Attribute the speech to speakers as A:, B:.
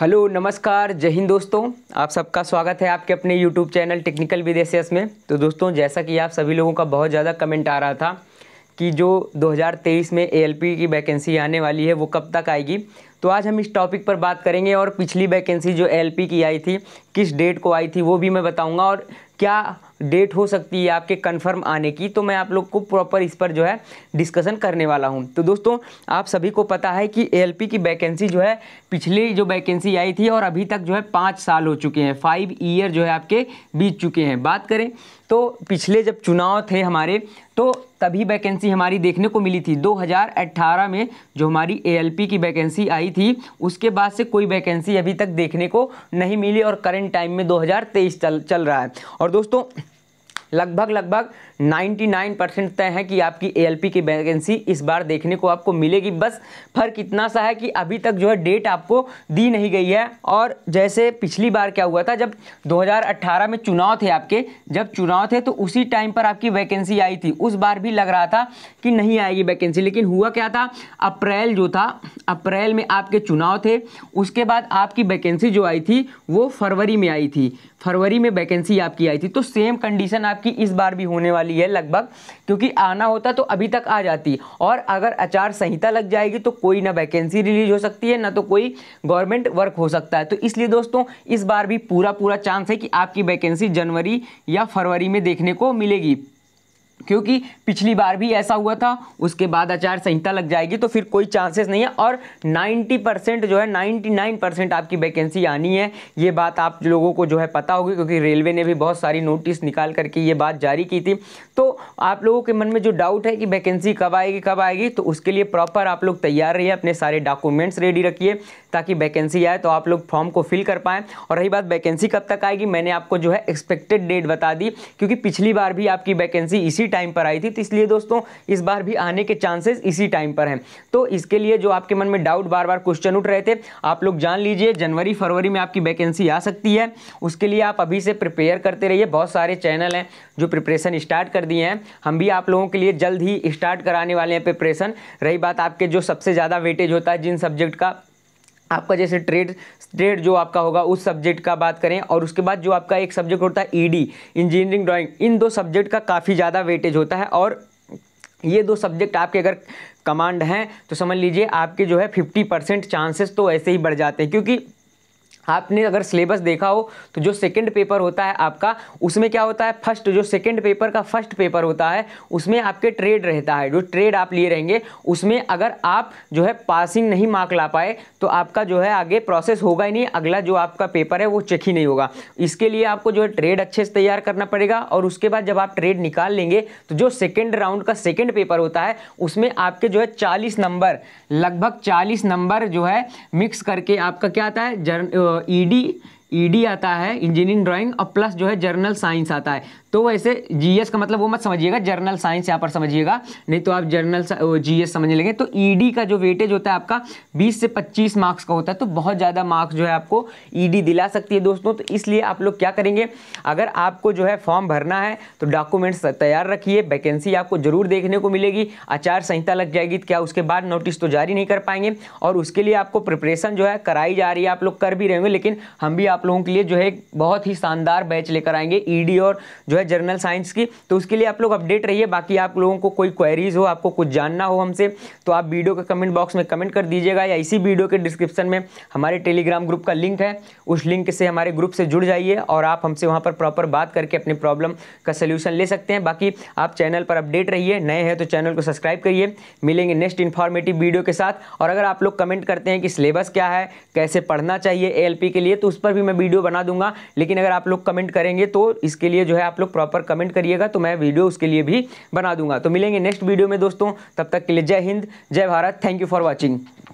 A: hello नमस्कार जय हिंद दोस्तों आप सबका स्वागत है आपके अपने यूट्यूब चैनल टेक्निकल विदेशियस में तो दोस्तों जैसा कि आप सभी लोगों का बहुत ज़्यादा कमेंट आ रहा था कि जो 2023 में ए की वैकेंसी आने वाली है वो कब तक आएगी तो आज हम इस टॉपिक पर बात करेंगे और पिछली वैकेंसी जो ए की आई थी किस डेट को आई थी वो भी मैं बताऊँगा और क्या डेट हो सकती है आपके कंफर्म आने की तो मैं आप लोग को प्रॉपर इस पर जो है डिस्कशन करने वाला हूँ तो दोस्तों आप सभी को पता है कि ए की वैकेंसी जो है पिछली जो वैकेंसी आई थी और अभी तक जो है पाँच साल हो चुके हैं फाइव ईयर जो है आपके बीत चुके हैं बात करें तो पिछले जब चुनाव थे हमारे तो तभी वैकेंसी हमारी देखने को मिली थी 2018 में जो हमारी ए की वैकेंसी आई थी उसके बाद से कोई वैकेंसी अभी तक देखने को नहीं मिली और करेंट टाइम में 2023 चल चल रहा है और और दोस्तों लगभग लगभग 99 परसेंट तय है कि आपकी एएलपी की वैकेंसी इस बार देखने को आपको मिलेगी बस फर्क इतना सा है कि अभी तक जो है डेट आपको दी नहीं गई है और जैसे पिछली बार क्या हुआ था जब 2018 में चुनाव थे आपके जब चुनाव थे तो उसी टाइम पर आपकी वैकेंसी आई थी उस बार भी लग रहा था कि नहीं आएगी वैकेंसी लेकिन हुआ क्या था अप्रैल जो था अप्रैल में आपके चुनाव थे उसके बाद आपकी वैकेंसी जो आई थी वो फरवरी में आई थी फरवरी में वैकेंसी आपकी आई थी तो सेम कंडीशन आप कि इस बार भी होने वाली है लगभग क्योंकि आना होता तो अभी तक आ जाती और अगर आचार संहिता लग जाएगी तो कोई ना वैकेंसी रिलीज हो सकती है ना तो कोई गवर्नमेंट वर्क हो सकता है तो इसलिए दोस्तों इस बार भी पूरा पूरा चांस है कि आपकी वैकेंसी जनवरी या फरवरी में देखने को मिलेगी क्योंकि पिछली बार भी ऐसा हुआ था उसके बाद आचार संहिता लग जाएगी तो फिर कोई चांसेस नहीं है और 90 परसेंट जो है 99 परसेंट आपकी वैकेंसी आनी है ये बात आप लोगों को जो है पता होगी क्योंकि रेलवे ने भी बहुत सारी नोटिस निकाल करके ये बात जारी की थी तो आप लोगों के मन में जो डाउट है कि वैकेंसी कब आएगी कब आएगी तो उसके लिए प्रॉपर आप लोग तैयार रहिए अपने सारे डॉक्यूमेंट्स रेडी रखिए ताकि वैकेंसी आए तो आप लोग फॉर्म को फिल कर पाएँ और रही बात वैकेंसी कब तक आएगी मैंने आपको जो है एक्सपेक्टेड डेट बता दी क्योंकि पिछली बार भी आपकी वैकेंसी इसी टाइम पर आई थी तो इसलिए दोस्तों इस बार भी आने के चांसेस इसी टाइम पर हैं तो इसके लिए जो आपके मन में डाउट बार बार क्वेश्चन उठ रहे थे आप लोग जान लीजिए जनवरी फरवरी में आपकी वैकेंसी आ सकती है उसके लिए आप अभी से प्रिपेयर करते रहिए बहुत सारे चैनल हैं जो प्रिपरेशन स्टार्ट कर दिए हैं हम भी आप लोगों के लिए जल्द ही स्टार्ट कराने वाले हैं प्रिपरेशन रही बात आपके जो सबसे ज़्यादा वेटेज होता है जिन सब्जेक्ट का आपका जैसे ट्रेड ट्रेड जो आपका होगा उस सब्जेक्ट का बात करें और उसके बाद जो आपका एक सब्जेक्ट होता है ईडी इंजीनियरिंग ड्राइंग इन दो सब्जेक्ट का काफ़ी ज़्यादा वेटेज होता है और ये दो सब्जेक्ट आपके अगर कमांड हैं तो समझ लीजिए आपके जो है फिफ्टी परसेंट चांसेस तो ऐसे ही बढ़ जाते हैं क्योंकि आपने अगर सिलेबस देखा हो तो जो सेकंड पेपर होता है आपका उसमें क्या होता है फर्स्ट जो सेकंड पेपर का फर्स्ट पेपर होता है उसमें आपके ट्रेड रहता है जो ट्रेड आप लिए रहेंगे उसमें अगर आप जो है पासिंग नहीं मार्क ला पाए तो आपका जो है आगे प्रोसेस होगा ही नहीं अगला जो आपका पेपर है वो चेक ही नहीं होगा इसके लिए आपको जो है ट्रेड अच्छे से तैयार करना पड़ेगा और उसके बाद जब आप ट्रेड निकाल लेंगे तो जो सेकेंड राउंड का सेकेंड पेपर होता है उसमें आपके जो है चालीस नंबर लगभग चालीस नंबर जो है मिक्स करके आपका क्या आता है जर्न ED ईडी e आता है इंजीनियरिंग ड्राइंग और प्लस जो है जर्नल साइंस आता है तो वैसे जीएस का मतलब वो मत समझिएगा जर्नल साइंस यहाँ पर समझिएगा नहीं तो आप जर्नल जीएस समझने लगे तो ईडी e का जो वेटेज होता है आपका 20 से 25 मार्क्स का होता है तो बहुत ज़्यादा मार्क्स जो है आपको ईडी e दिला सकती है दोस्तों तो इसलिए आप लोग क्या करेंगे अगर आपको जो है फॉर्म भरना है तो डॉक्यूमेंट्स तैयार रखिए वैकेंसी आपको जरूर देखने को मिलेगी आचार संहिता लग जाएगी तो क्या उसके बाद नोटिस तो जारी नहीं कर पाएंगे और उसके लिए आपको प्रिपरेशन जो है कराई जा रही है आप लोग कर भी रहेंगे लेकिन हम भी आप आप लोगों के लिए जो है बहुत ही शानदार बैच लेकर आएंगे ईडी e और जो है जर्नल साइंस की तो उसके लिए आप लोग अपडेट रहिए बाकी आप लोगों को कोई क्वेरीज हो आपको कुछ जानना हो हमसे तो आप वीडियो के कमेंट बॉक्स में कमेंट कर दीजिएगा या इसी वीडियो के डिस्क्रिप्शन में हमारे टेलीग्राम ग्रुप का लिंक है उस लिंक से हमारे ग्रुप से जुड़ जाइए और आप हमसे वहाँ पर प्रॉपर बात करके अपनी प्रॉब्लम का सोल्यूशन ले सकते हैं बाकी आप चैनल पर अपडेट रहिए नए हैं तो चैनल को सब्सक्राइब करिए मिलेंगे नेक्स्ट इन्फॉर्मेटिव वीडियो के साथ और अगर आप लोग कमेंट करते हैं कि सिलेबस क्या है कैसे पढ़ना चाहिए ए के लिए तो उस पर भी मैं वीडियो बना दूंगा लेकिन अगर आप लोग कमेंट करेंगे तो इसके लिए जो है आप लोग प्रॉपर कमेंट करिएगा तो मैं वीडियो उसके लिए भी बना दूंगा तो मिलेंगे नेक्स्ट वीडियो में दोस्तों तब तक के लिए जय हिंद जय Bharat thank you for watching